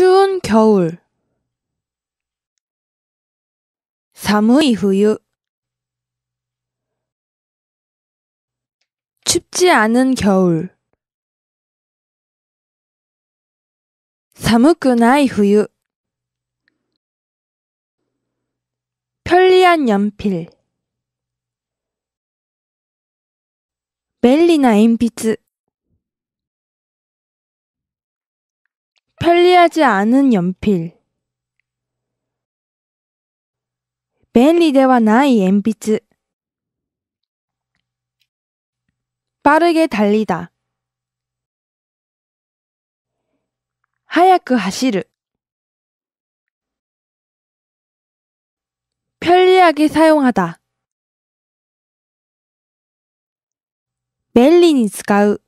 추운 겨울 사무이 후유 춥지 않은 겨울 사무くな이 후유 편리한 연필 멜리나 인鉛츠 편리하지 않은 연필 벤리데와 나이 엠비츠 빠르게 달리다 하야크 하시르 편리하게 사용하다 멜리니 스카우